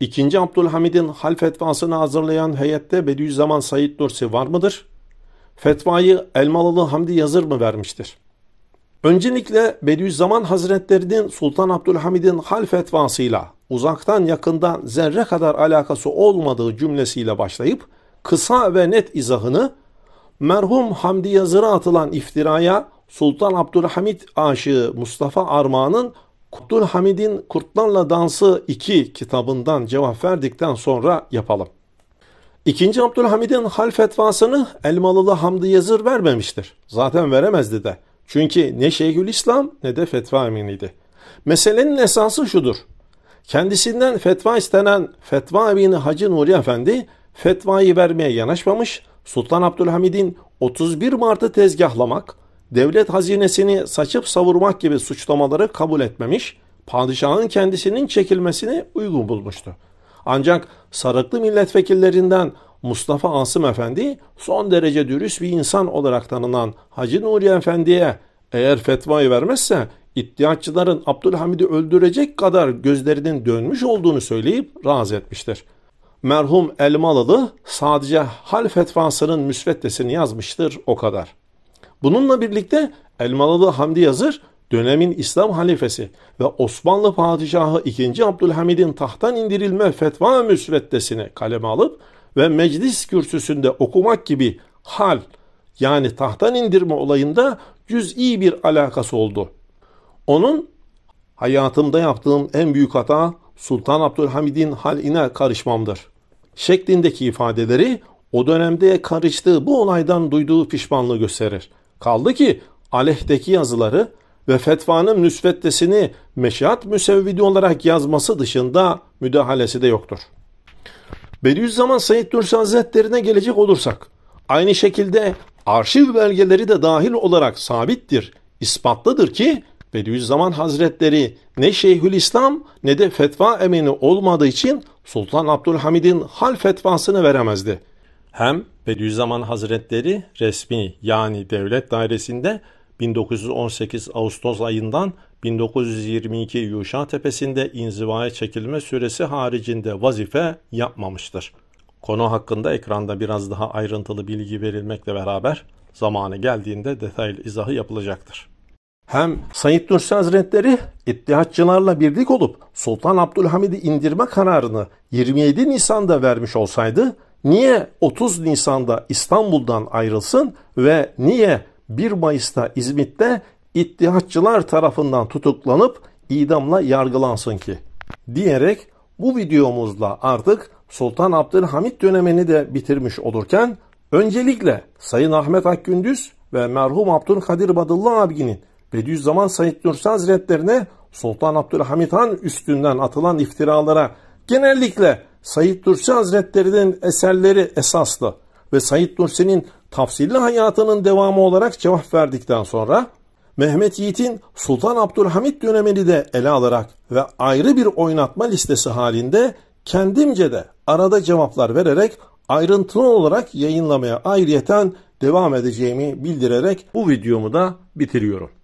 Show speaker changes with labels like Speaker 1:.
Speaker 1: İkinci Abdülhamid'in hal fetvasını hazırlayan heyette Bediüzzaman Said Nursi var mıdır? Fetvayı Elmalılı Hamdi Yazır mı vermiştir? Öncelikle Bediüzzaman Hazretlerinin Sultan Abdülhamid'in hal fetvasıyla uzaktan yakından zerre kadar alakası olmadığı cümlesiyle başlayıp kısa ve net izahını merhum Hamdi Yazır'a atılan iftiraya Sultan Abdülhamid aşığı Mustafa Armağan'ın Hamid'in Kurtlarla Dansı 2 kitabından cevap verdikten sonra yapalım. İkinci Abdülhamid'in hal fetvasını Elmalılı Hamdi Yazır vermemiştir. Zaten veremezdi de. Çünkü ne İslam ne de fetva eminiydi. Meselenin esası şudur. Kendisinden fetva istenen fetva emini Hacı Nuri Efendi fetvayı vermeye yanaşmamış, Sultan Abdülhamid'in 31 Mart'ı tezgahlamak, devlet hazinesini saçıp savurmak gibi suçlamaları kabul etmemiş, padişahın kendisinin çekilmesini uygun bulmuştu. Ancak sarıklı milletvekillerinden Mustafa Asım Efendi son derece dürüst bir insan olarak tanınan Hacı Nuri Efendi'ye eğer fetvayı vermezse iddiatçıların Abdülhamid'i öldürecek kadar gözlerinin dönmüş olduğunu söyleyip razı etmiştir. Merhum Elmalılı sadece hal fetvasının müsveddesini yazmıştır o kadar. Bununla birlikte Elmalılı Hamdi Yazır dönemin İslam halifesi ve Osmanlı padişahı 2. Abdülhamid'in tahttan indirilme fetva müsveddesini kaleme alıp ve meclis kürsüsünde okumak gibi hal yani tahttan indirme olayında cüz'i bir alakası oldu. Onun hayatımda yaptığım en büyük hata Sultan Abdülhamid'in haline karışmamdır. Şeklindeki ifadeleri o dönemde karıştığı bu olaydan duyduğu pişmanlığı gösterir. Kaldı ki aleyhdeki yazıları ve fetvanın müsveddesini meşihat müsevvidi olarak yazması dışında müdahalesi de yoktur. Bediüzzaman Said Nursi Hazretlerine gelecek olursak, aynı şekilde arşiv belgeleri de dahil olarak sabittir, ispatlıdır ki Bediüzzaman Hazretleri ne Şeyhülislam ne de fetva emini olmadığı için Sultan Abdülhamid'in hal fetvasını veremezdi. Hem Bediüzzaman Hazretleri resmi yani devlet dairesinde 1918 Ağustos ayından 1922 Yuşa Tepesi'nde inzivaya çekilme süresi haricinde vazife yapmamıştır. Konu hakkında ekranda biraz daha ayrıntılı bilgi verilmekle beraber zamanı geldiğinde detaylı izahı yapılacaktır. Hem Said Nursi Hazretleri ittihatçılarla birlik olup Sultan Abdülhamid'i indirme kararını 27 Nisan'da vermiş olsaydı Niye 30 Nisan'da İstanbul'dan ayrılsın ve niye 1 Mayıs'ta İzmit'te İttihatçılar tarafından tutuklanıp idamla yargılansın ki? Diyerek bu videomuzla artık Sultan Abdülhamit dönemini de bitirmiş olurken öncelikle Sayın Ahmet Akgündüz ve merhum Abdülkadir Badıllı abinin Bediüzzaman Said Nursi Hazretlerine Sultan Abdülhamit Han üstünden atılan iftiralara genellikle Sayit Nursi Hazretleri'nin eserleri esaslı ve Sayit Nursi'nin tafsilli hayatının devamı olarak cevap verdikten sonra Mehmet Yiğit'in Sultan Abdülhamit dönemini de ele alarak ve ayrı bir oynatma listesi halinde kendimce de arada cevaplar vererek ayrıntılı olarak yayınlamaya ayrıyeten devam edeceğimi bildirerek bu videomu da bitiriyorum.